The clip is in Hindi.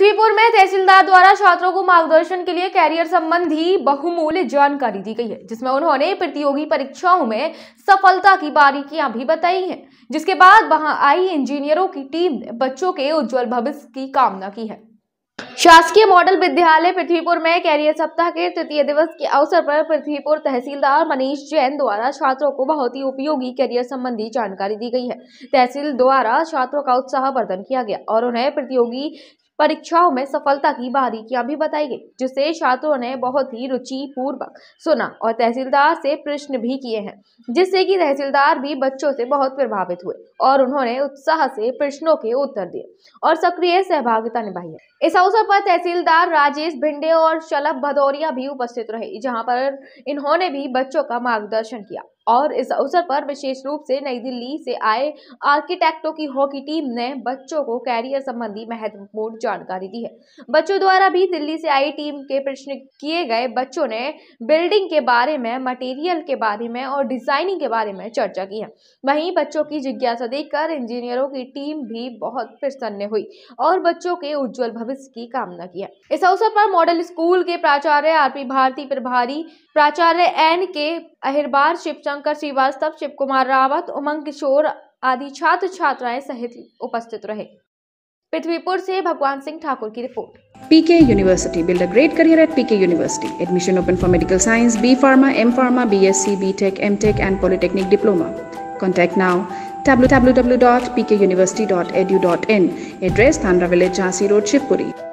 पृथ्वीपुर में तहसीलदार द्वारा छात्रों को मार्गदर्शन के लिए कैरियर संबंधी बहुमूल्य जानकारी दी गई है जिसमें उन्होंने प्रतियोगी परीक्षाओं में सफलता की बारीकियां भी बताई हैं जिसके बाद वहां आई इंजीनियरों की टीम ने बच्चों के उज्जवल भविष्य की कामना की है शासकीय मॉडल विद्यालय पृथ्वीपुर में कैरियर सप्ताह के तृतीय दिवस के अवसर पर पृथ्वीपुर तहसीलदार मनीष जैन द्वारा छात्रों को बहुत ही उपयोगी कैरियर संबंधी जानकारी दी गई है तहसील द्वारा छात्रों का उत्साह वर्धन किया गया और उन्हें प्रतियोगी परीक्षाओं में सफलता की बारीकियां भी बताई गई जिसे छात्रों ने बहुत ही रुचि पूर्वक सुना और तहसीलदार से प्रश्न भी किए हैं जिससे कि तहसीलदार भी बच्चों से बहुत प्रभावित हुए और उन्होंने उत्साह से प्रश्नों के उत्तर दिए और सक्रिय सहभागिता निभाई इस अवसर पर तहसीलदार राजेश भिंडे और शलभ भदौरिया भी उपस्थित रहे जहाँ पर इन्होंने भी बच्चों का मार्गदर्शन किया और इस अवसर पर विशेष रूप से नई दिल्ली से आए आर्किटेक्टों की हॉकी टीम ने बच्चों को कैरियर संबंधी महत्वपूर्ण जानकारी दी है बच्चों द्वारा भी दिल्ली से आई टीम के प्रश्न किए गए बच्चों ने बिल्डिंग के बारे में मटेरियल के बारे में और डिजाइनिंग के बारे में चर्चा की है वहीं बच्चों की जिज्ञासा देखकर इंजीनियरों की टीम भी बहुत प्रसन्न हुई और बच्चों के उज्जवल भविष्य की कामना की है इस अवसर पर मॉडल स्कूल के प्राचार्य आर पी भारती प्रभारी प्राचार्य एन के अहिरबार शिवशंकर श्रीवास्तव शिव कुमार रावत उमंग किशोर आदि छात्र छात्राएं सहित उपस्थित रहे पृथ्वीपुर से भगवान सिंह ठाकुर की report PK university build a great career at PK university admission open for medical science B pharma M pharma B S tech BTech MTech and polytechnic diploma contact now in address Thanra village Jhansi road Shivpuri